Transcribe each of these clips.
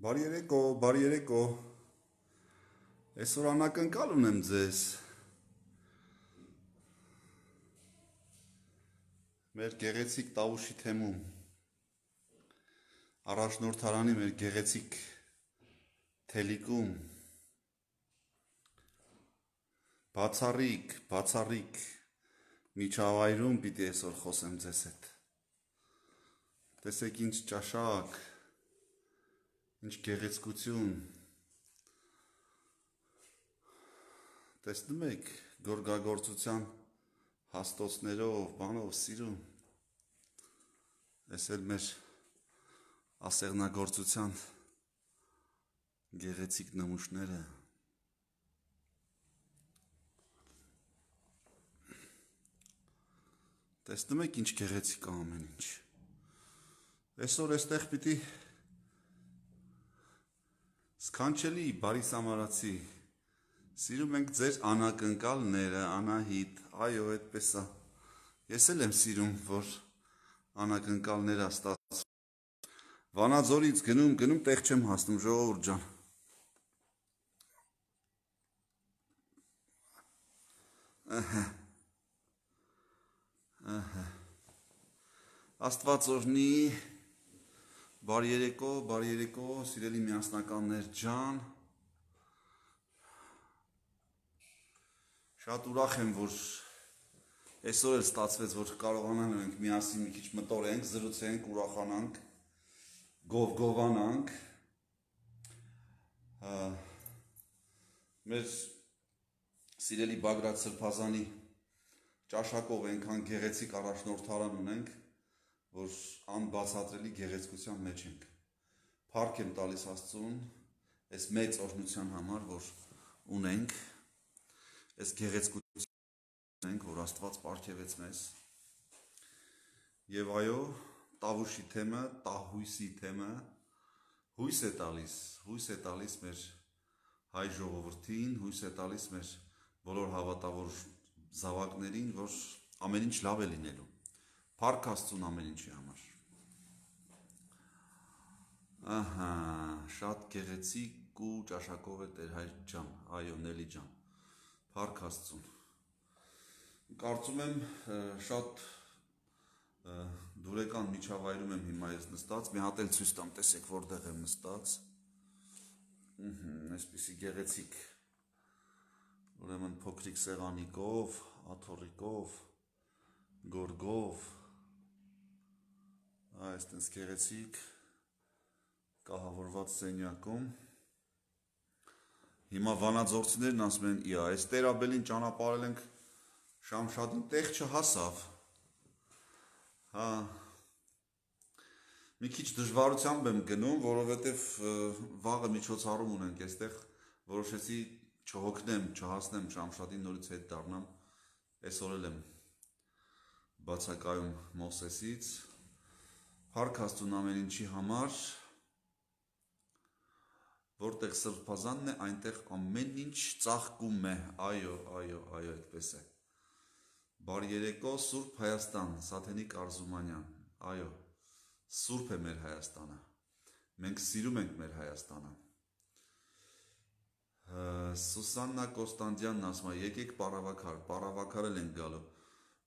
Բարի երեկո, բարի երեկո։ Այսօր անակնկալ ունեմ ձեզ։ Մեր գեղեցիկ Տավուշի թեմում առաջնորդարանի մեր գեղեցիկ թելիկում բացառիկ, բացառիկ միջավայրում պիտի այսօր խոսեմ ձեզ հետ։ Տեսեք ինչ ճաշակ, Ինչ գեղեցկություն։ Տեսնում եք գորգագործության հաստոցներով, բանով, սիրում։ Էս էլ մեր ասեղնագործության գեղեցիկ նմուշները։ Տեսնում եք ինչ գեղեցիկ ամեն ինչ։ Այսօր այստեղ պիտի Սքանչելի բարի սամարացի։ Սիրում ենք ձեր անակնկալները, Անահիտ։ Այո, այդպես է։ Ես էլ եմ սիրում, որ անակնկալներ աստաց։ Վանաձորից գնում, գնում տեղ չեմ հասնում, ժողովուրդ ջան։ Ահա։ Ահա։ Աստված օրհնի։ Բարի երեկո, բարի երեկո, սիրելի միասնականներ ջան։ Շատ ուրախ եմ, որ այսօր էլ ստացվեց, որ կարողանանք մենք միասին մի քիչ մտորենք, զրուցենք, ուրախանանք, գովգովանանք։ Մեր սիրելի Բագրատ Սրբազանի ճաշակով այնքան գեղեցիկ առաջնորդարան ունենք որ անբացատրելի գեղեցկության մեջ ենք։ Փառք եմ տալիս Աստծուն այս մեծ օրհնության համար, որ ունենք այս գեղեցկությունը, որ Աստված ապարգևեց մեզ։ Եվ այո, տավուշի թեմը, տահույսի թեմը հույս է տալիս, հույս է տալիս մեր հայ ժողովրդին, հույս է տալիս մեր բոլոր հավատավոր զավակներին, որ ամեն ինչ լավ է լինելու։ Փառք Աստծուն ամեն ինչի համար։ Ահա, շատ գեղեցիկ ու ճաշակով է Տեր հայր ջան, այո, Նելի ջան։ Փառք Աստծուն։ Կարծում եմ շատ դուրեկան միջավայրում եմ հիմա ես նստած, մի հատ էլ ցույց տամ, տեսեք որտեղ եմ նստած։ Ահա, այսպեսի գեղեցիկ ուրեմն փոքրիկ սեղանիկով, աթոռիկով, գորգով, այստենց գեղեցիկ կահավորված սենյակում։ Հիմա վանաձորցիներն ասում են, «Իա, այս Տերաբելին ճանապարհել ենք Շամշադին տեղ չհասավ»։ Հա։ Մի քիչ դժվարությամբ եմ գնում, որովհետև վաղը միջոցառում ունենք այստեղ, որոշեցի չհոգնեմ, չհասնեմ Շամշադին նորից հետ դառնամ։ Այսօր էլ եմ բացակայում Մոսեսից Փառք Աստուն ամեն ինչի համար, որտեղ սրբազանն է, այնտեղ ամեն ինչ ծաղկում է։ Այո, այո, այո, այդպես է։ Բար երեկո Սուրբ Հայաստան, Սաթենիկ Արզումանյան։ Այո, Սուրբ է մեր Հայաստանը։ Մենք սիրում ենք մեր Հայաստանը։ Սուսաննա Կոստանդյանն ասում է, եկեք պարավակար, պարավակարել են գալու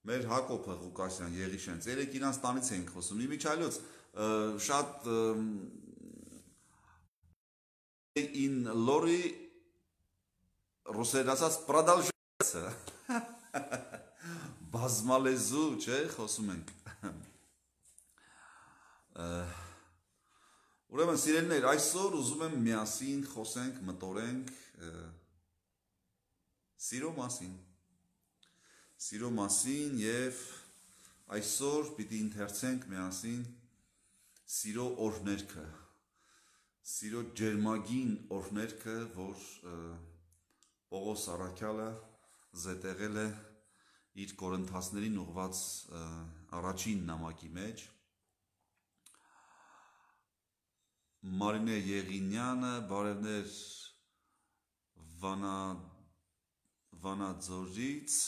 մեր Հակոբը Ղուկասյան Եղիշենց երեք իրանց տանից էինք խոսում։ Իմիջայլոց շատ ին լորի ռուսերեն ասած продолжается բազմալեզու, չէ, խոսում ենք։ Ուրեմն սիրելիներ, այսօր ուզում եմ միասին խոսենք, մտորենք սիրո մասին սիրո մասին եւ այսօր պիտի ընթերցենք միասին սիրո օրներքը, սիրո ջերմագին օրներքը, որ Պողոս Արաքյալը զետեղել է իր Կորինթասներին ուղված առաջին նամակի մեջ Մարինե Եղինյանը, բարևներ Վանա Վանաձորից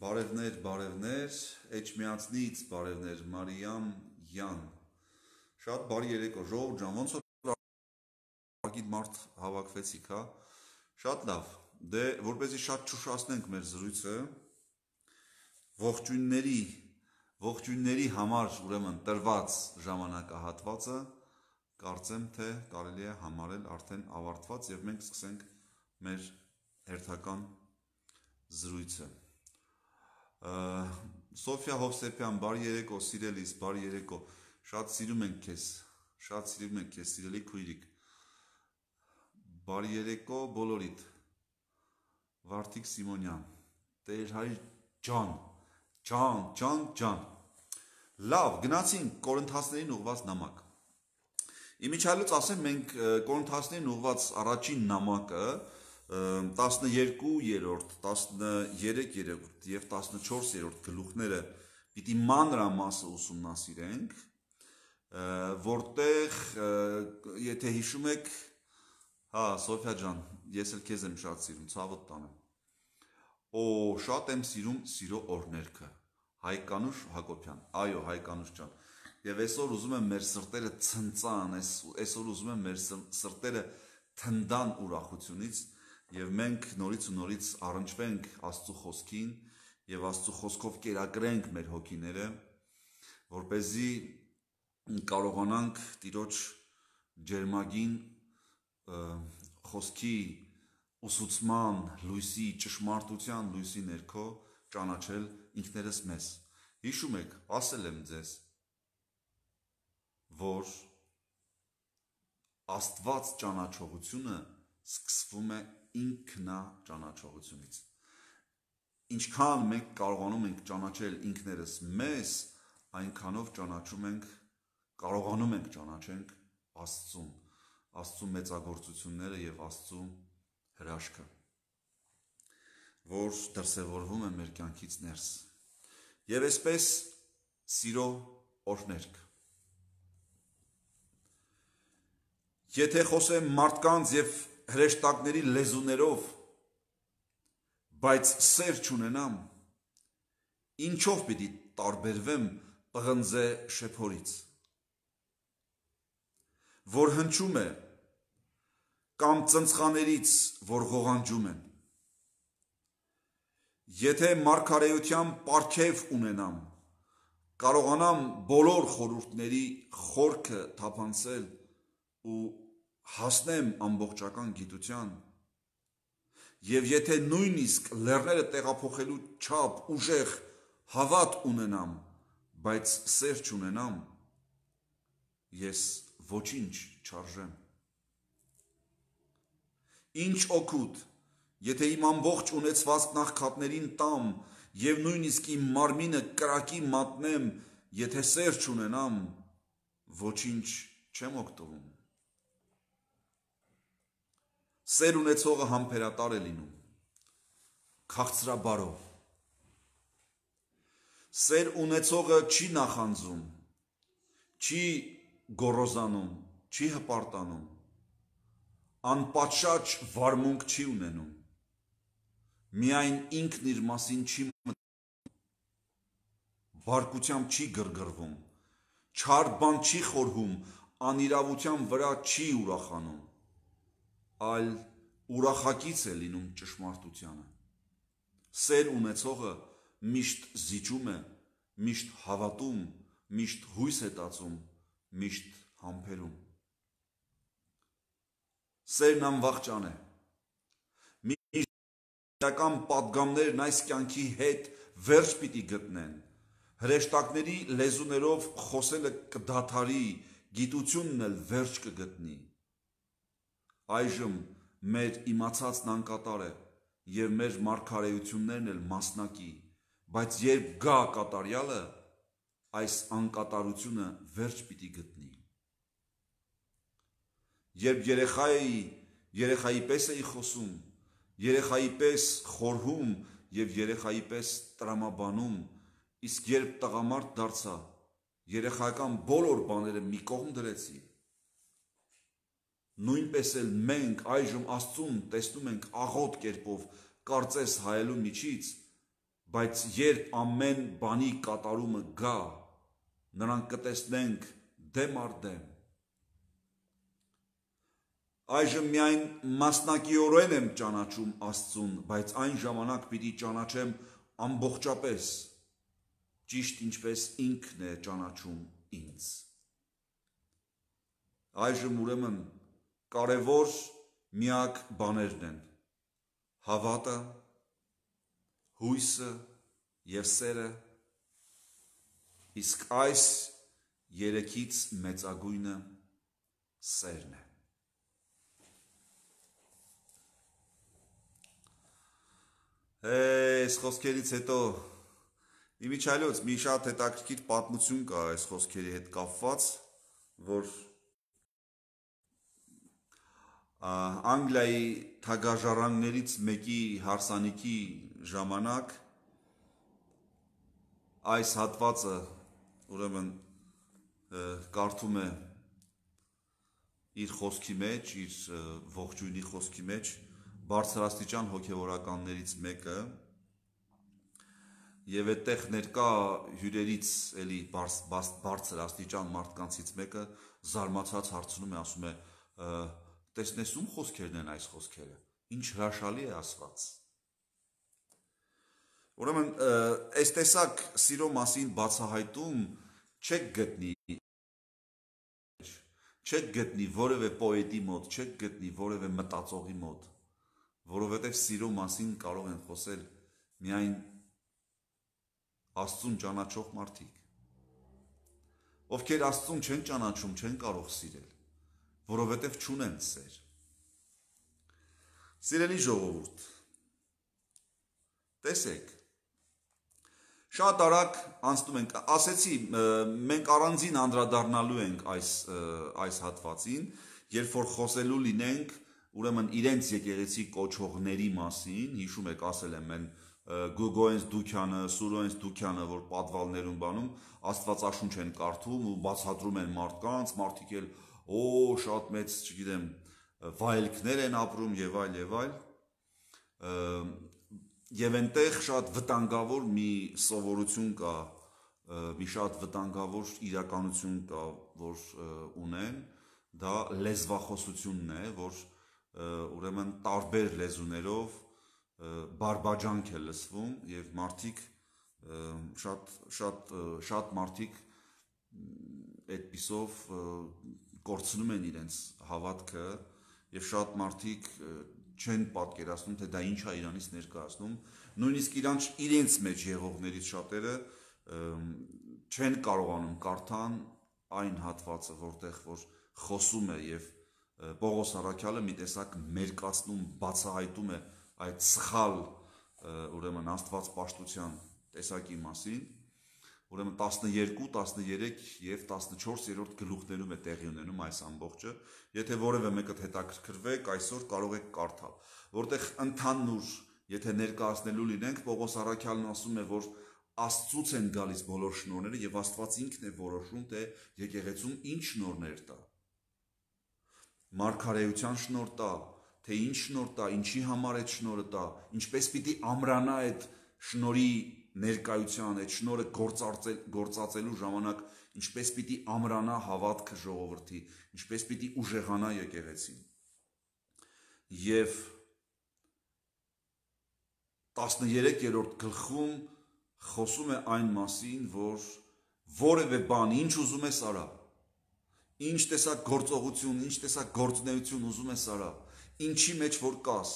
Բարևներ, բարևներ, Էջմիածնից բարևներ, Մարիամ Յան։ Շատ բարի երեկո, ժողով ջան, ոնց որ ագիտ մարդ հավաքվեցիք, հա։ Շատ լավ։ Դե, որպեսզի շատ չուշացնենք մեր զրույցը, ողջույնների, ողջույնների համար ուրեմն տրված ժամանակահատվածը կարծեմ թե կարելի է համարել արդեն ավարտված եւ մենք սկսենք մեր հերթական զրույցը։ Սոֆիա Հովսեփյան, բարի երեկո, սիրելիս, բարի երեկո։ Շատ սիրում ենք քեզ։ Շատ սիրում ենք քեզ, սիրելի քույրիկ։ Բարի երեկո բոլորիդ։ Վարդիկ Սիմոնյան։ Տեր հայր ջան, ջան, ջան, ջան։ Լավ, գնացին Կորինթասներին ուղված նամակ։ Իմիջալուց ասեմ մենք Կորինթասներին ուղված առաջին նամակը, 12-րդ, 13-րդ եւ 14-րդ գլուխները պիտի մանրամասը ուսումնասիրենք, որտեղ եթե հիշում եք, հա, Սոֆիա ջան, ես էլ քեզ եմ շատ սիրում, ցավը տանեմ։ Օ, շատ եմ սիրում սիրո օրներքը։ Հայկանուշ Հակոբյան։ Այո, Հայկանուշ ջան։ Եվ այսօր ուզում եմ մեր սրտերը ցնցան, այս այսօր ուզում եմ մեր սրտերը թնդան ուրախությունից, եւ մենք նորից ու նորից առնչվենք Աստծո խոսքին եւ Աստծո խոսքով կերակրենք մեր հոգիները, որ เป զի կարողանանք Տիրոջ ջերմագին խոսքի ուսուցման, լույսի, ճշմարտության լույսի ներքո ճանաչել ինքներս մեզ։ Հիշում եք, ասել եմ ձեզ, որ Աստված ճանաչողությունը սկսվում է ինքնա ճանաչողությունից։ Ինչքան մենք կարողանում ենք ճանաչել ինքներս մեզ, այնքանով ճանաչում ենք, կարողանում ենք ճանաչենք Աստծուն, Աստծու մեծագործությունները եւ Աստծու հրաշքը, որ դրսեւորվում է մեր կյանքից ներս։ Եվ այսպես սիրո օրհներք Եթե խոսեմ մարդկանց եւ հրեշտակների լեզուներով, բայց սեր չունենամ, ինչով պիտի տարբերվեմ պղնձե շեփորից, որ հնչում է կամ ծնցխաներից, որ ղողանջում են։ Եթե մարգարեության պարքև ունենամ, կարողանամ բոլոր խորուրդների խորքը թափանցել ու հասնեմ ամբողջական գիտության եւ եթե նույնիսկ լեռները տեղափոխելու չափ ուժեղ հավատ ունենամ, բայց սեր չունենամ, ես ոչինչ չարժեմ։ Ինչ օգուտ, եթե իմ ամբողջ ունեցվածքն աղքատներին տամ եւ նույնիսկ իմ մարմինը կրակի մատնեմ, եթե սեր չունենամ, ոչինչ չեմ օգտվում։ Սեր ունեցողը համբերատար է լինում։ Քաղցրաբարով։ Սեր ունեցողը չի նախանձում, չի գොරոզանում, չի հպարտանում, անպատշաճ վարմունք չի ունենում։ Միայն ինքն իր մասին չի մտնում։ Բարկությամբ չի գրգռվում, չար բան չի խորհում, անիրավության վրա չի ուրախանում այլ ուրախակից է լինում ճշմարտությանը։ Սեր ունեցողը միշտ զիջում է, միշտ հավատում, միշտ հույս է տածում, միշտ համբերում։ Սերն անվախճան է։ Միշտ իրական падգամներն այս կյանքի հետ վերջ պիտի գտնեն։ Հրեշտակների լեզուներով խոսելը կդաթարի, գիտությունն էլ վերջ կգտնի։ կգ Այժմ մեր իմացածն անկատար է եւ մեր մարգարեություններն էլ մասնակի, բայց երբ գա կատարյալը, այս անկատարությունը վերջ պիտի գտնի։ Երբ երեխա էի, երեխայի պես էի խոսում, երեխայի պես խորհում եւ երեխայի պես տրամաբանում, իսկ երբ տղամարդ դարձա, երեխայական բոլոր բաները մի կողմ դրեցի նույնպես էլ մենք այժմ Աստծուն տեսնում ենք աղոտ կերպով կարծես հայելու միջից, բայց երբ ամեն բանի կատարումը գա, նրանք կտեսնենք դեմ առ դեմ։ Այժմ միայն մասնակիորեն եմ ճանաչում Աստծուն, բայց այն ժամանակ պիտի ճանաչեմ ամբողջապես, ճիշտ ինչպես ինքն է ճանաչում ինձ։ Այժմ ուրեմն կարևոր միակ բաներն են հավատը, հույսը եւ սերը։ Իսկ այս երեքից մեծագույնը սերն է։ Այս խոսքերից հետո Իմիջալոց մի շատ հետաքրքիր պատմություն կա այս խոսքերի հետ կապված, որ Անգլիայի թագաժառանգներից մեկի հարսանիքի ժամանակ այս հատվածը ուրեմն կարդում է իր խոսքի մեջ, իր ողջույնի խոսքի մեջ բարձրաստիճան հոգևորականներից մեկը եւ այդտեղ ներկա հյուրերից էլի բարձր բարձ, բարձ, բարձ, աստիճան մարդկանցից մեկը զարմացած հարցնում է, ասում է, և, Տեսնես ում խոսքերն են այս խոսքերը։ Ինչ հրաշալի է ասված։ Ուրեմն, այս տեսակ սիրո մասին բացահայտում չեք գտնի չեք գտնի որևէ պոետի մոտ, չեք գտնի որևէ մտածողի մոտ, որովհետև սիրո մասին կարող են խոսել միայն Աստծուն ճանաչող մարդիկ։ Ովքեր Աստծուն չեն ճանաչում, չեն կարող սիրել որովհետև չունեն սեր։ Սիրելի ժողովուրդ, տեսեք, շատ արագ անցնում ենք, ասեցի, մենք առանձին անդրադառնալու ենք այս այս հատվածին, երբ որ խոսելու լինենք ուրեմն իրենց եկեղեցի կոչողների մասին, հիշում եք, ասել եմ են Գոգոյենց Դուքյանը, Սուրոյենց Դուքյանը, որ պատվալներում բանում Աստվածաշունչ են կարդում ու բացատրում են մարդկանց, մարդիկ էլ մարդ օ շատ մեծ, չգիտեմ, վայելքներ են ապրում եւ այլ եւ այլ եւ այնտեղ շատ վտանգավոր մի սովորություն կա մի շատ վտանգավոր իրականություն կա որ ունեն դա լեզվախոսությունն է որ ուրեմն տարբեր լեզուներով բարբաջանք է լսվում եւ մարդիկ շատ շատ շատ մարդիկ այդ պիսով կորցնում են իրենց հավատքը եւ շատ մարդիկ չեն պատկերացնում թե դա ինչ է Իրանից ներկայացնում նույնիսկ իրանց իրենց մեջ եղողներից շատերը չեն կարողանում կարդան այն հատվածը որտեղ որ խոսում է եւ Պողոս Արաքյալը մի տեսակ մերկացնում բացահայտում է այդ սխալ ուրեմն աստվածպաշտության տեսակի մասին ուրեմն 12, 13 եւ 14-րդ գլուխներում է տեղի ունենում այս ամբողջը։ Եթե որևէ մեկը հետաքրքրվեք, այսօր կարող եք կարդալ, որտեղ ընդհանուր, եթե ներկայացնելու լինենք, Պողոս Արաքյալն ասում է, որ Աստծուց են գալիս բոլոր շնորները եւ Աստված ինքն է որոշում, թե եկեղեցում ինչ շնորներ տա։ Մարգարեության շնոր տա, թե ինչ շնոր տա, ինչի համար այդ շնորը տա, ինչպես պիտի ամրանա այդ շնորի ներկայության այդ շնորը գործածել գործածելու ժամանակ ինչպես պիտի ամրանա հավատքը ժողովրդի, ինչպես պիտի ուժեղանա եկեղեցին։ Եվ 13-րդ գլխում խոսում է այն մասին, որ որևէ բան ինչ ուզում ես արա։ Ինչ տեսակ գործողություն, ինչ տեսակ գործունեություն ուզում ես արա։ Ինչի մեջ որ կաս,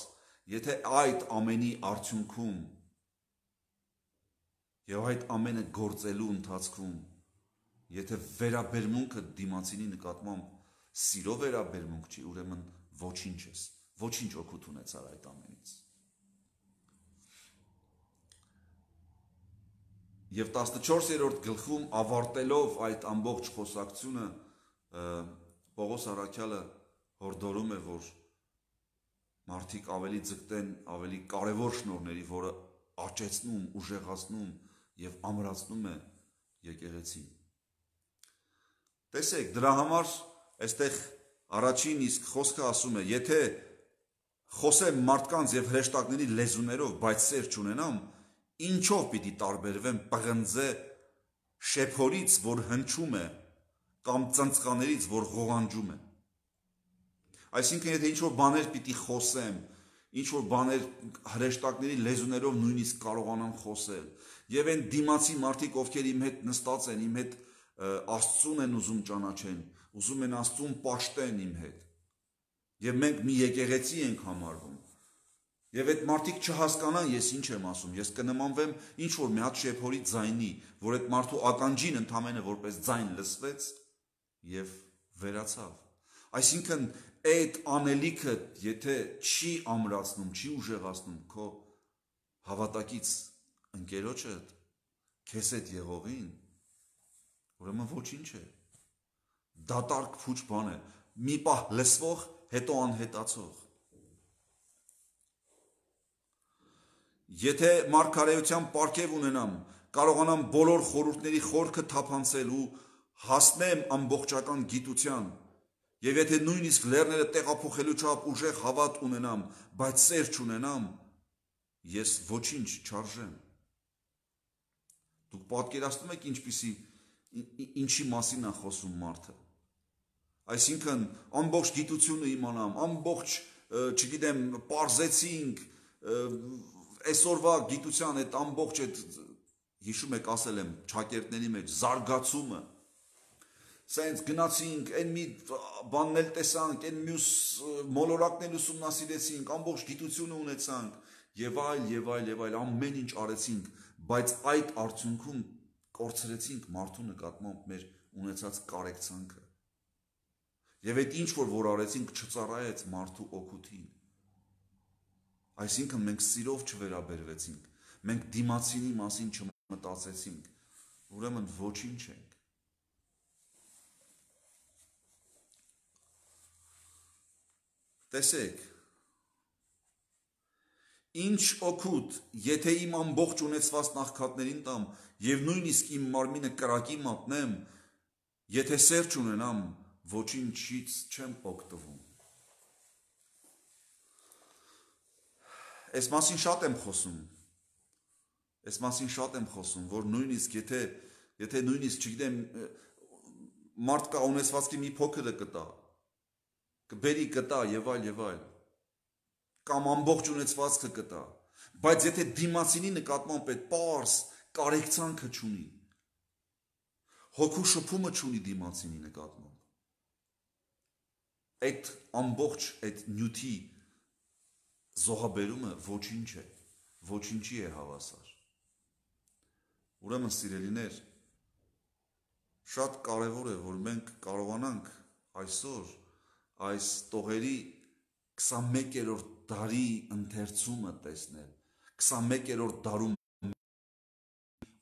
եթե այդ ամենի արդյունքում Եվ այդ ամենը գործելու ընթացքում, եթե վերաբերմունքը դիմացինի նկատմամբ սիրո վերաբերմունք չի, ուրեմն ոչինչ ես, ոչինչ օգուտ ունեցար այդ ամենից։ Եվ 14-րդ գլխում ավարտելով այդ ամբողջ խոսակցությունը Պողոս Արաքյալը հորդորում է, որ մարդիկ ավելի ձգտեն ավելի կարևոր շնորհների, որը աճեցնում, ուժեղացնում, եւ ամրացնում է եկեղեցին։ Տեսեք, դրա համար այստեղ առաջին իսկ խոսքը ասում է, եթե խոսեմ մարդկանց եւ հրեշտակների լեզուներով, բայց սեր չունենամ, ինչով պիտի տարբերվեմ պղնձե շեփորից, որ հնչում է, կամ ծնծղաներից, որ ղողանջում է։ Այսինքն, եթե ինչ որ բաներ պիտի խոսեմ, ինչ որ բաներ հրեշտակների լեզուներով նույնիսկ կարողանամ խոսել, եւ այն դիմացի մարդիկ, ովքեր իմ հետ նստած են, իմ հետ Աստծուն են ուզում ճանաչեն, ուզում են Աստծուն ճաշտեն իմ հետ։ Եվ մենք մի եկեղեցի ենք համարվում։ Եվ այդ մարդիկ չհասկանան ես ինչ եմ ասում։ Ես կնմանվեմ ինչ որ մի հատ շեփորի ձայնի, որ այդ մարդու ականջին ընդամենը որպես ձայն լսվեց եւ վերացավ։ Այսինքն այդ անելիքը, եթե չի ամրացնում, չի ուժեղացնում քո հավատակից ընկերոջդ քեզ այդ եղողին ուրեմն ոչինչ է դատարկ փուչ բան է մի պահ լսվող հետո անհետացող եթե մարգարեության պարգև ունենամ կարողանամ բոլոր խորհուրդների խորքը թափանցել ու հասնեմ ամբողջական գիտության Եվ եթե նույնիսկ լեռները տեղափոխելու չափ ուժեղ հավատ ունենամ, բայց սեր չունենամ, ես ոչինչ չարժեմ։ չա Դուք պատկերացնում եք ինչպիսի ինչի մասին է խոսում մարդը։ Այսինքն ամբողջ գիտությունը իմանամ, ամբողջ, չգիտեմ, parzեցինք այսօրվա գիտության այդ ամբողջ այդ հիշում եք ասել եմ ճակերտների մեջ զարգացումը սենց գնացինք, այն մի բանն էլ տեսանք, այն մյուս մոլորակներն ուսումնասիրեցինք, ամբողջ գիտությունը ունեցանք եւ այլ եւ այլ եւ այլ ամեն ինչ արեցինք բայց այդ արդյունքում կորցրեցինք մարդու նկատմամբ մեր ունեցած կարեկցանքը։ Եվ այդ ինչ որ որ արեցինք չծառայեց մարդու օգուտին։ Այսինքն մենք սիրով չվերաբերվեցինք, մենք դիմացինի մասին չմտածեցինք, ուրեմն ոչինչ ենք։ Տեսեք, Ինչ օգուտ, եթե իմ ամբողջ ունեցված նախքատներին տամ եւ նույնիսկ իմ մարմինը կրակի մատնեմ, եթե սեր չունենամ, ոչինչից չեմ օգտվում։ Այս մասին շատ եմ խոսում։ Այս մասին շատ եմ խոսում, որ նույնիսկ եթե եթե նույնիսկ չգիտեմ մարդ կա ունեցվածքի մի փոքրը կտա, կբերի կտա եւ այլ եւ այլ կամ ամբողջ ունեցվածքը կտա։ Բայց եթե դիմացինի նկատմամբ այդ պարս կարեկցանքը չունի, հոգու շփումը չունի դիմացինի նկատմամբ։ Այդ ամբողջ այդ նյութի զոհաբերումը ոչինչ է, ոչինչի է հավասար։ Ուրեմն սիրելիներ, շատ կարևոր է, որ մենք կարողանանք այսօր այս տողերի 21-րդ դարի ընթերցումը տեսնել, 21-րդ դարում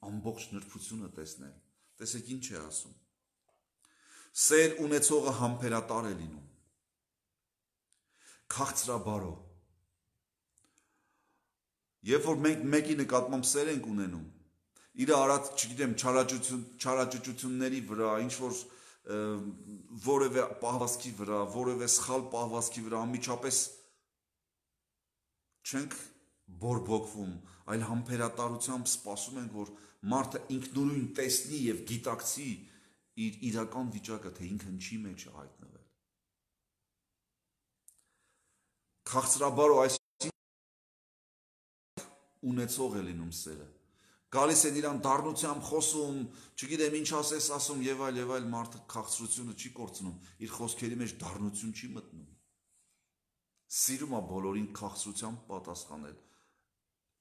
ամբողջ նրբությունը տեսնել։ Տեսեք ինչ է ասում։ Սեր ունեցողը համբերատար է լինում։ Քաղցրաբարո։ Երբ որ մենք մեկի նկատմամբ սեր ենք ունենում, իր արած, չգիտեմ, չարաճություն, չարաճությունների վրա, ինչ որ որևէ պահվածքի վրա, որևէ սխալ պահվածքի վրա, անմիջապես որ չենք բորբոքվում, այլ համբերատարությամբ սպասում ենք, որ մարդը ինքնուրույն տեսնի եւ գիտակցի իր իրական վիճակը, թե ինքն ինչի մեջ է հայտնվել։ Քաղցրաբար ու այս ունեցող է լինում սերը։ Գալիս են իրան դառնությամբ խոսում, չգիտեմ ինչ ասես ասում եւ այլ եւ այլ մարդը քաղցրությունը չի կորցնում, իր խոսքերի մեջ դառնություն չի մտնում սիրում է բոլորին քաղցրությամբ պատասխանել։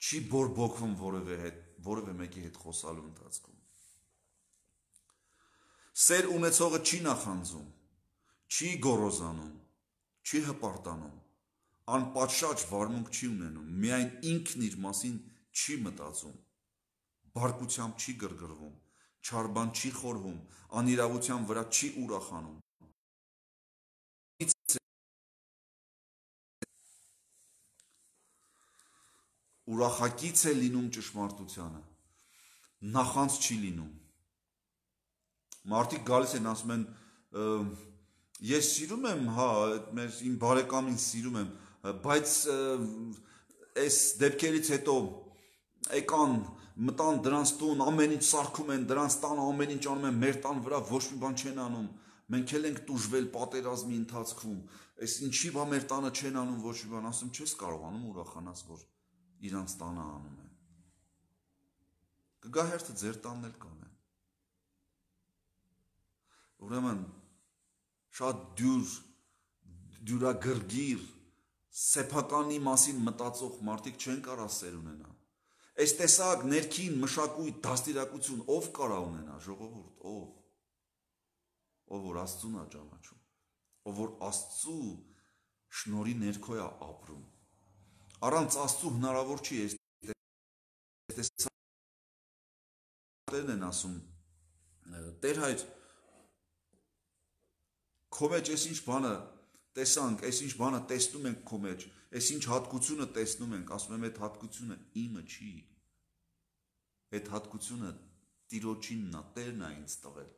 Չի բորբոքվում որևէ հետ, որևէ մեկի հետ խոսալու ընթացքում։ Սեր ունեցողը չի նախանձում, չի գոռոզանում, չի հպարտանում, անպատշաճ վարմունք չի ունենում, միայն ինքն իր մասին չի մտածում, բարկությամբ չի գրգռվում, չարբան չի խորհում, անիրավության վրա չի ուրախանում, ուրախակից է լինում ճշմարտությանը նախանց չի լինում մարդիկ գալիս են ասում են ես սիրում եմ հա այդ մեր իմ բարեկամին սիրում եմ բայց այս դեպքերից հետո եկան մտան դրանց տուն ամեն ինչ սարքում են դրանց տան ամեն ինչ անում են մեր տան վրա ոչ մի բան չեն անում մենք էլ ենք դժվել պատերազմի ընթացքում այս ինչի բա մեր տանը չեն անում ոչ մի բան ասում չես կարողանում ուրախանաս որ իրանց տանը անում են։ Կգա հերթը ձեր տանն էլ կանեն։ Ուրեմն շատ դյուր դյուրագրգիր սեփականի մասին մտածող մարդիկ չեն կարա սեր ունենա։ Այս տեսակ ներքին մշակույթ դաստիարակություն ով կարա ունենա ժողովուրդ, ով ով որ Աստծուն է ճանաչում, ով որ Աստծու շնորի ներքո է ապրում Առանց Աստծո հնարավոր չի այս տեսքերն են ասում Տեր հայր քո մեջ էս ինչ բանը տեսանք, էս ինչ բանը տեսնում ենք քո մեջ, էս ինչ հատկությունը տեսնում ենք, ասում եմ այդ հատկությունը իմը չի։ Այդ հատկությունը Տիրոջինն է, Տերն է ինձ տվել։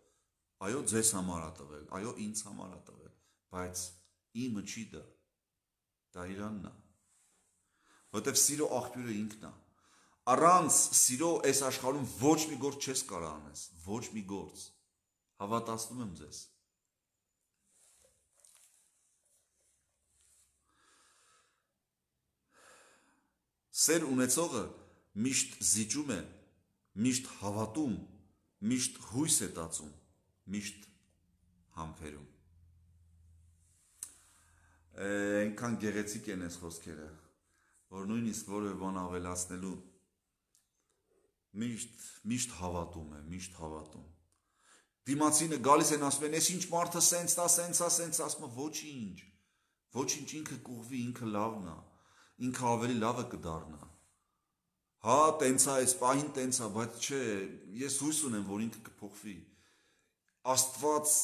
Այո, ձեզ համար է տվել, այո, ինձ համար է տվել, բայց իմը չի դա։ Դա իրանն է։ դա որտեվ սիրո աղբյուրը ինքն է։ Առանց սիրո այս աշխարհում ոչ մի գործ չես կարող անես, ոչ մի գործ։ Հավատացնում եմ ձեզ։ Սեր ունեցողը միշտ զիջում է, միշտ հավատում, միշտ հույս է տածում, միշտ համբերում։ Այնքան գեղեցիկ են այս խոսքերը որ նույնիսկ որևէ բան ավելացնելու միշտ միշտ հավատում է, միշտ հավատում։ Դիմացինը գալիս են ասում են, «Էս ինչ մարդը սենց տա, սենց է, սենց» ասում է, «Ոչինչ։ Ոչինչ ինքը կողվի, ինքը լավն է, ինքը ավելի լավը կդառնա»։ Հա, տենց է, այս պահին տենց է, բայց չէ, ես հույս ունեմ, որ ինքը կփոխվի։ Աստված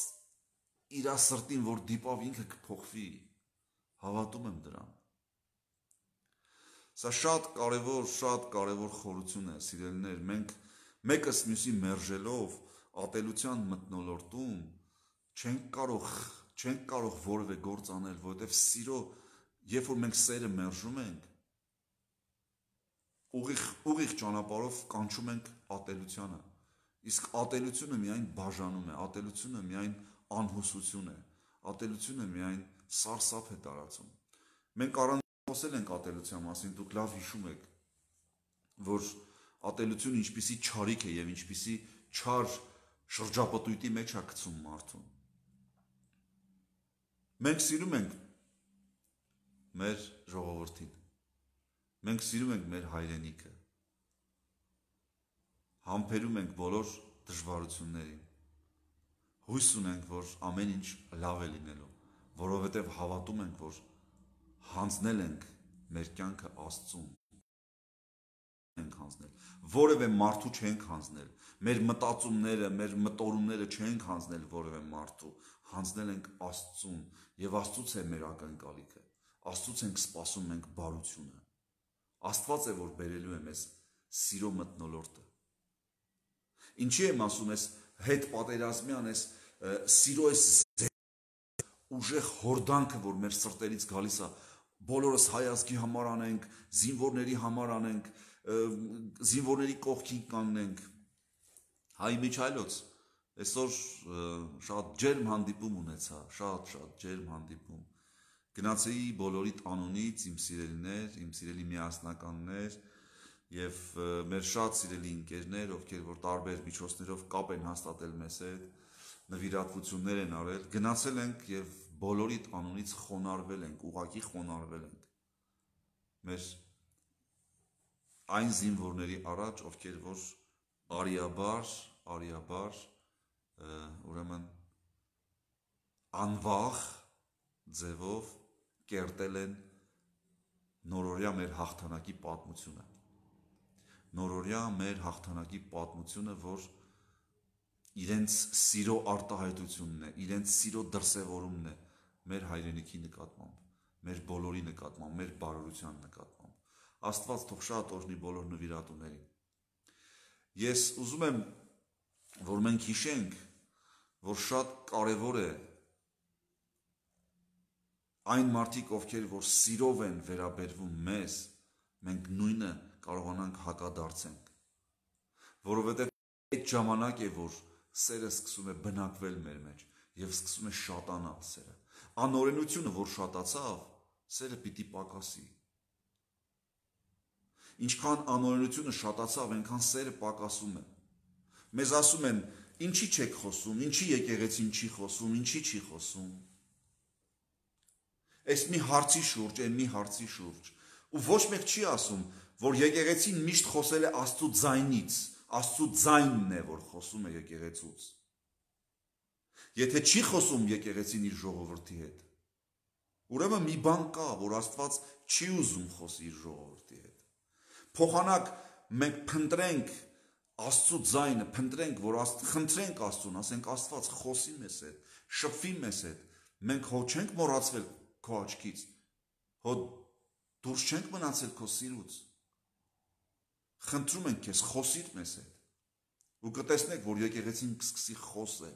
իր սրտին, որ դիպավ ինքը կփոխվի։ Հավատում եմ դրան։ Սա շատ կարևոր, շատ կարևոր խորություն է, սիրելիներ։ Մենք մեկս մյուսի մերժելով ատելության մտնոլորտում չենք կարող, չենք կարող որևէ գործ անել, որովհետև սիրո, երբ որ մենք սերը մերժում ենք, ուղիղ ուղիղ ճանապարհով կանչում ենք ատելությանը։ Իսկ ատելությունը միայն բաժանում է, ատելությունը միայն անհուսություն է, ատելությունը միայն սարսափ է տարածում։ Մենք առանց խոսել ենք ատելության մասին, դուք լավ հիշում եք, որ ատելությունը ինչպիսի ճարիք է եւ ինչպիսի չար շրջապտույտի մեջ է գցում մարդուն։ Մենք սիրում ենք մեր ժողովրդին։ Մենք սիրում ենք մեր հայրենիքը։ Համբերում ենք բոլոր դժվարություններին։ Հույս ունենք, որ ամեն ինչ լավ է լինելու, որովհետև հավատում ենք, որ հանձնել ենք մեր կյանքը Աստծուն ենք հանձնել որևէ մարդու չենք հանձնել մեր մտածումները մեր մտորումները չենք հանձնել որևէ մարդու հանձնել ենք Աստծուն եւ Աստծուց է մեր ակնկալիքը Աստծուց ենք սպասում մենք բարությունը Աստված է որ բերելու է մեզ սիրո մտնոլորտը Ինչի եմ ասում ես հետ պատերազմյան ես սիրո ես ուժեղ հորդանքը որ մեր սրտերից գալիս է բոլորս հայազգի համար անենք, զինվորների համար անենք, զինվորների կողքին կանգնենք։ Հայ միջայլոց այսօր շատ ջերմ հանդիպում ունեցա, շատ շատ ջերմ հանդիպում։ Գնացեի բոլորիդ անունից իմ սիրելիներ, իմ սիրելի միասնականներ եւ մեր շատ սիրելի ընկերներ, ովքեր որ տարբեր միջոցներով կապ են հաստատել մեզ հետ, նվիրատվություններ են արել։ Գնացել ենք եւ բոլորիդ անունից խոնարվել ենք, ուղակի խոնարվել ենք։ Մեր այն զինվորների առաջ, ովքեր որ արիաբար, արիաբար, ուրեմն անվախ ձևով կերտել են նորորյա մեր հաղթանակի պատմությունը։ Նորորյա մեր հաղթանակի պատմությունը, որ իրենց սիրո արտահայտությունն է, իրենց սիրո դրսևորումն է, մեր հայրենիքի նկատմամբ, մեր բոլորի նկատմամբ, մեր բարօրության նկատմամբ։ Աստված թող շատ օրհնի բոլոր նվիրատուներին։ Ես ուզում եմ, որ մենք հիշենք, որ շատ կարևոր է այն մարդիկ, ովքեր որ սիրով են վերաբերվում մեզ, մենք նույնը կարողանանք հակադարձենք։ Որովհետև այդ ժամանակ է, որ սերը սկսում է բնակվել մեր մեջ եւ սկսում է շատանալ սերը անօրենությունը որ շատացավ, սերը պիտի պակասի։ Ինչքան անօրենությունը շատացավ, այնքան սերը պակասում է։ Մեզ ասում են, ինչի չեք խոսում, ինչի եկեղեցին չի խոսում, ինչի չի խոսում։ Այս մի հարցի շուրջ, այն մի հարցի շուրջ։ Ու ոչ մեկ չի ասում, որ եկեղեցին միշտ խոսել է Աստծո ձայնից, Աստծո ձայնն է, որ խոսում է եկեղեցուց։ եկ Եթե չի խոսում եկեղեցին իր ժողովրդի հետ, ուրեմն մի բան կա, որ Աստված չի ուզում խոսի իր ժողովրդի հետ։ Փոխանակ մենք փնտրենք Աստծո ձայնը, փնտրենք, որ աստ խնդրենք Աստծուն, ասենք Աստված խոսի մեզ հետ, շփվի մեզ հետ։ Մենք հո չենք մոռացվել քո աչքից։ Հո դուրս չենք մնացել քո սիրուց։ Խնդրում ենք քեզ խոսիր մեզ հետ։ Ու կտեսնեք, որ եկեղեցին կսկսի խոսել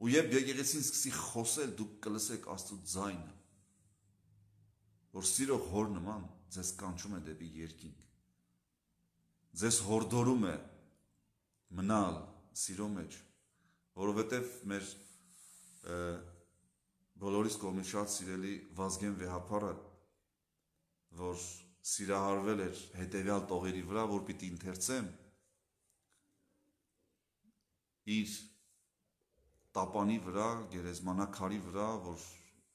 Ու երբ եկեղեցին սկսի խոսել, դուք կլսեք Աստծո ձայնը, որ սիրող հոր նման ձեզ կանչում է դեպի երկինք։ Ձեզ հորդորում է մնալ սիրո մեջ, որովհետև մեր բոլորիս կողմից շատ սիրելի Վազգեն Վեհապարը, որ սիրահարվել էր հետևյալ տողերի վրա, որ պիտի ընթերցեմ, իր տապանի վրա, գերեզմանակարի վրա, որ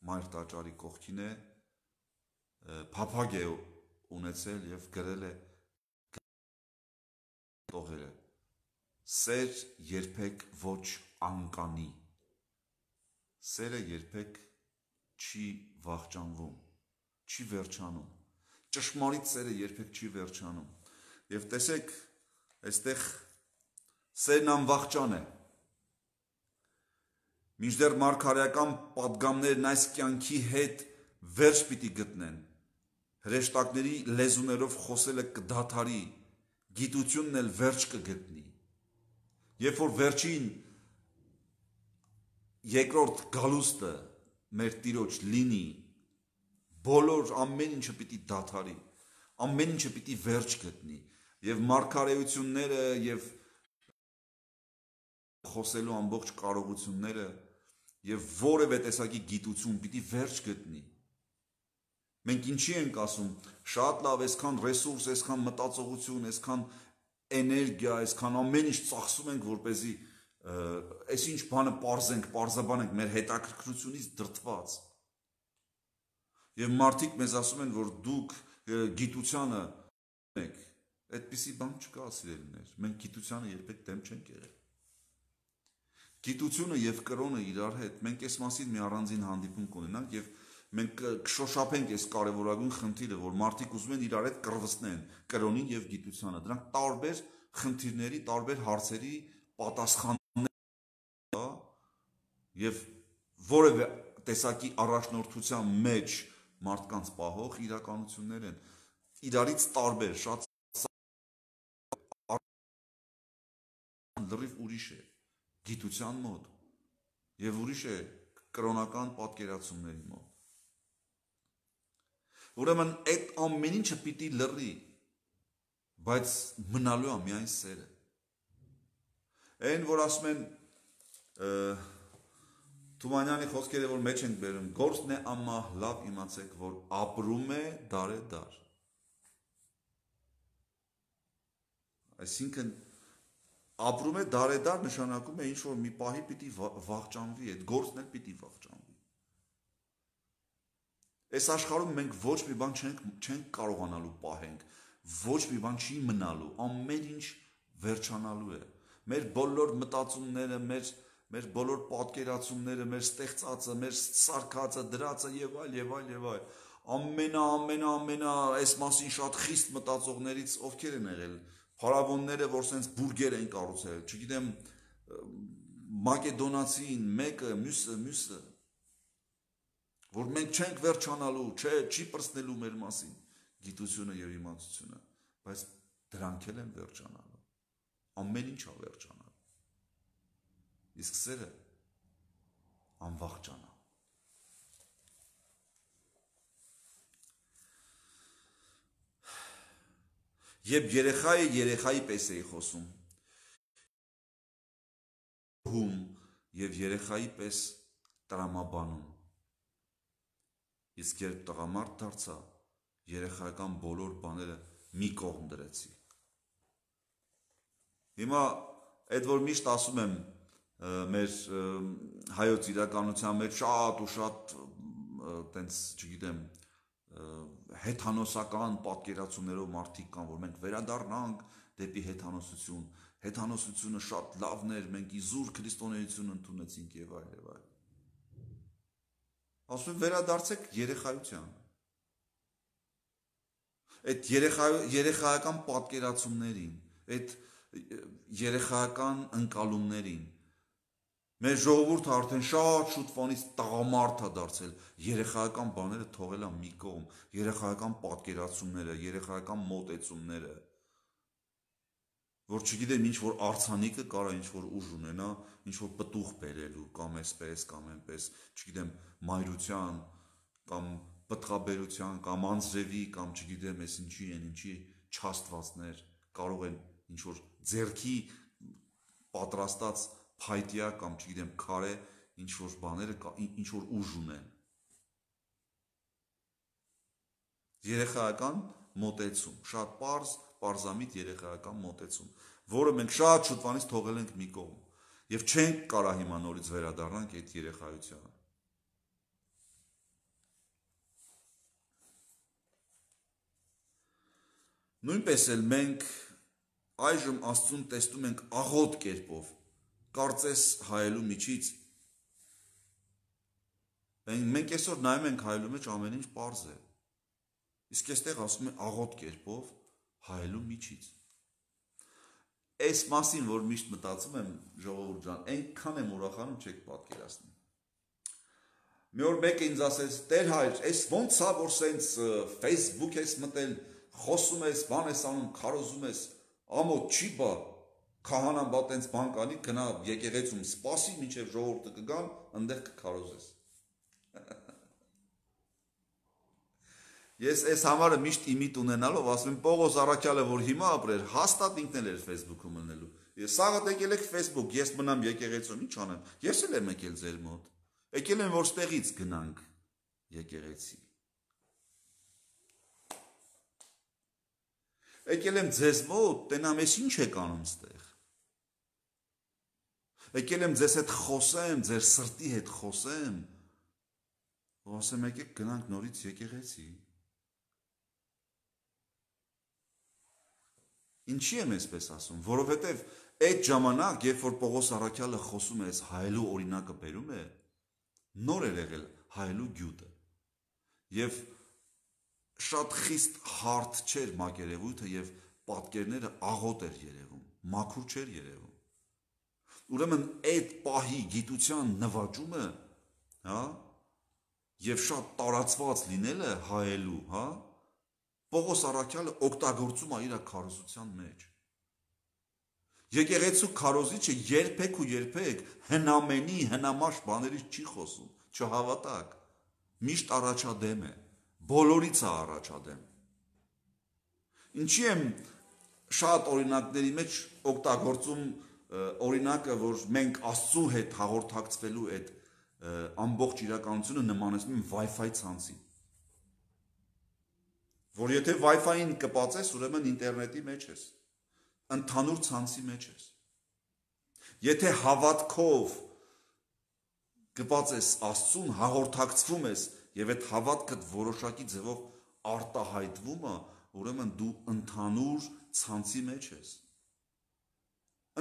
մայր տաճարի կողքին է, փափագ է ունեցել եւ գրել է տողերը։ Սեր երբեք ոչ անկանի։ Սերը երբեք չի վախճանվում, չի վերջանում։ Ճշմարիտ սերը երբեք չի վերջանում։ Եվ տեսեք, այստեղ սերն անվախճան է։ Մինչդեռ մարգարեական падգամներն այս կյանքի հետ վերջ պիտի գտնեն։ Հրեշտակների լեզուներով խոսելը կդաթարի, գիտությունն էլ վերջ կգտնի։ Երբ որ վերջին երկրորդ գալուստը մեր տիրոջ լինի, բոլոր ամեն ինչը պիտի դաթարի, ամեն ինչը պիտի վերջ գտնի, եւ մարգարեությունները եւ խոսելու ամբողջ կարողությունները եւ որևէ տեսակի գիտություն պիտի վերջ գտնի։ Մենք ինչի ենք ասում, շատ լավ, այսքան ռեսուրս, այսքան մտածողություն, այսքան էներգիա, այսքան ամեն ինչ ծախսում ենք, որ เป զի այս ինչ բանը parzենք, parzabanենք մեր հետաքրքրությունից դրտված։ Եվ մարդիկ մեզ ասում են, որ դուք գիտությանը եք։ Այդպիսի բան չկա, սիրելիներ։ Մենք գիտությանը երբեք դեմ չենք եղել։ Գիտությունը եւ կրոնը իրար հետ։ Մենք այս մասին մի առանձին հանդիպում կունենանք եւ մենք կշոշափենք այս կարևորագույն խնդիրը, որ մարդիկ ուզում են իրար հետ կրվստեն կրոնին եւ գիտությանը։ Դրանք տարբեր խնդիրների, տարբեր հարցերի պատասխաններ եւ որևէ տեսակի առաջնորդության մեջ մարդկանց պահող իրականություններ են իրարից տարբեր շատ լրիվ ուրիշ է գիտության մոտ եւ ուրիշ է կրոնական պատկերացումների մոտ։ Ուրեմն այդ ամեն ինչը պիտի լրի, բայց մնալու է միայն սերը։ Այն որ ասում են Թումանյանի խոսքերը որ մեջ են բերում, գործն է ամա լավ իմացեք, որ ապրում է դարե դար։ Այսինքն ապրում է դարեդար նշանակում է ինչ որ մի պահի պիտի վաղճանվի, այդ գործն էլ պիտի վաղճանվի։ Այս աշխարհում մենք ոչ մի բան չենք չենք կարողանալու պահենք, ոչ մի բան չի մնալու, ամեն ինչ վերջանալու է։ Մեր բոլոր մտածումները, մեր մեր բոլոր պատկերացումները, մեր ստեղծածը, մեր սարկածը, դրածը եւ այլ եւ այլ եւ այլ ամենա ամենա ամենա այս մասին շատ խիստ մտածողներից ովքեր են եղել եղ փարավոնները, որ սենց բուրգեր են կառուցել, չգիտեմ, մակեդոնացին մեկը, մյուսը, մյուսը, որ մենք չենք վերջանալու, չէ, չի պրծնելու մեր մասին գիտությունը եւ իմացությունը, բայց դրանք էլ են վերջանալու։ Ամեն ինչա վերջանալու։ Իսկ սերը անվախ ճանա Եբ երեխայի երեխայի պես էի խոսում։ Հում եւ երեխայի պես տրամաբանում։ Իսկ երբ տղամարդ դարձա, երեխայական բոլոր բաները մի կողմ դրեցի։ Հիմա այդ որ միշտ ասում եմ մեր հայոց իրականության մեջ շատ ու շատ տենց, չգիտեմ, հեթանոսական պատկերացումներով մարդիկ կան, որ մենք վերադառնանք դեպի հեթանոսություն, հեթանոսությունը շատ լավն էր, մենք իզուր քրիստոնեություն ընդունեցինք եւ այլ եւ այլ։ Ասում վերադարձեք երեխայության։ Այդ երեխա երեխայական պատկերացումներին, այդ երեխայական ընկալումներին, Մեր ժողովուրդը արդեն շատ շուտ ֆոնից տղամարդ է դարձել։ Երեխայական բաները թողել է մի կողմ, երեխայական պատկերացումները, երեխայական մոտեցումները։ Որ չգիտեմ, ինչ որ արցանիկը կարա ինչ որ ուժ ունենա, ինչ որ պտուղ բերելու կամ այսպես կամ այնպես, չգիտեմ, մայրության կամ պտղաբերության կամ անձրևի կամ չգիտեմ, ես ինչի են, ինչի չաստվածներ կարող են ինչ որ ձերքի պատրաստած փայտյա կամ չգիտեմ քարե ինչ որ բաները ինչ որ ուժ ունեն երեխայական մոտեցում շատ པարզ պարզամիտ երեխայական մոտեցում որը մենք շատ շուտվանից թողել ենք մի կողմ եւ չենք կարա հիմա նորից վերադառնանք այդ երեխայությանը նույնպես էլ մենք այժմ աստծուն տեսնում ենք աղոտ կերպով կարծես հայելու միջից Մենք այսօր նայում ենք հայելու մեջ ամեն ինչ པարզ է։ Իսկ այստեղ ասում է աղոտ կերպով հայելու միջից։ Այս մասին, որ միշտ մտածում եմ, ժողովուրդ ջան, այնքան եմ ուրախանում, չեք պատկերացնի։ Մի օր մեկը ինձ ասեց. «Տեր հայր, այս ո՞նց է, որ սենց Facebook ես մտել, խոսում ես, բան ես անում, քարոզում ես, ամոթ չի բա» քահանան բա տենց բան կանի, գնա եկեղեցում սպասի, մինչև ժողովուրդը կգան, այնտեղ կքարոզես։ Ես այս համարը միշտ իմիտ ունենալով ասում եմ Պողոս Արաքյալը որ հիմա ապրեր, հաստատ ինքն էլ էր Facebook-ում ելնելու։ Ես սաղը եկել եք Facebook, ես մնամ եկեղեցում, ի՞նչ անեմ։ Ես էլ եմ եկել ձեր մոտ։ Եկել եմ որտեղից գնանք եկեղեցի։ Եկել եմ ձեզ մոտ, տենամ ես ինչ եք անում ստե եկել եմ ձեզ հետ խոսեմ, ձեր սրտի հետ խոսեմ, որ ասեմ եկեք գնանք նորից եկեղեցի։ Ինչի եմ այսպես ասում, որովհետև այդ ժամանակ, երբ որ Պողոս Արաքյալը խոսում է այս հայելու օրինակը բերում է, նոր էր եղել հայելու գյուտը։ Եվ շատ խիստ հարթ չէր մակերևույթը եւ պատկերները աղոտ էր երևում, մաքուր չէր երևում։ Ուրեմն այդ պահի գիտության նվաճումը, հա, եւ շատ տարածված լինելը հայելու, հա, Պողոս Արաքյալը օգտագործում է իր քարոզության մեջ։ Եկեղեցու քարոզիչը երբեք ու երբեք հնամենի հնամաշ բաներից չի խոսում, չհավատակ։ Միշտ առաջադեմ է, բոլորից է առաջադեմ։ Ինչի՞ եմ շատ օրինակների մեջ օգտագործում օրինակը, որ մենք Աստծո հետ հաղորդակցվելու այդ ամբողջ իրականությունը նմանեցնում Wi-Fi ցանցին։ Որ եթե Wi-Fi-ին կպածես, ուրեմն ինտերնետի մեջ ես, ընդհանուր ցանցի մեջ ես։ Եթե հավատքով կպածես Աստծուն, հաղորդակցվում ես եւ այդ հավատքդ որոշակի ձևով արտահայտվում է, ուրեմն դու ընդհանուր ցանցի մեջ ես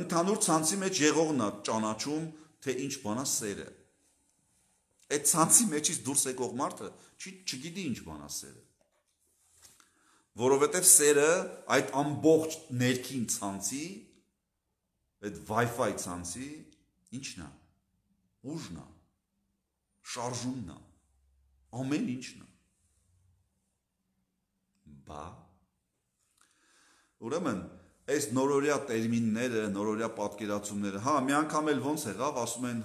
ընդհանուր ցանցի մեջ եղողն է ճանաչում, թե ինչ բան է սերը։ Այդ ցանցի մեջից դուրս եկող մարդը չի չգիտի ինչ բան է սերը։ Որովհետև սերը այդ ամբողջ ներքին ցանցի, այդ Wi-Fi ցանցի ինչն է։ Ուժն է։ Շարժումն է։ Ամեն ինչն է։ Բա Ուրեմն այս նորորյա տերմինները, նորորյա պատկերացումները, հա, մի անգամ էլ ոնց եղավ, ասում են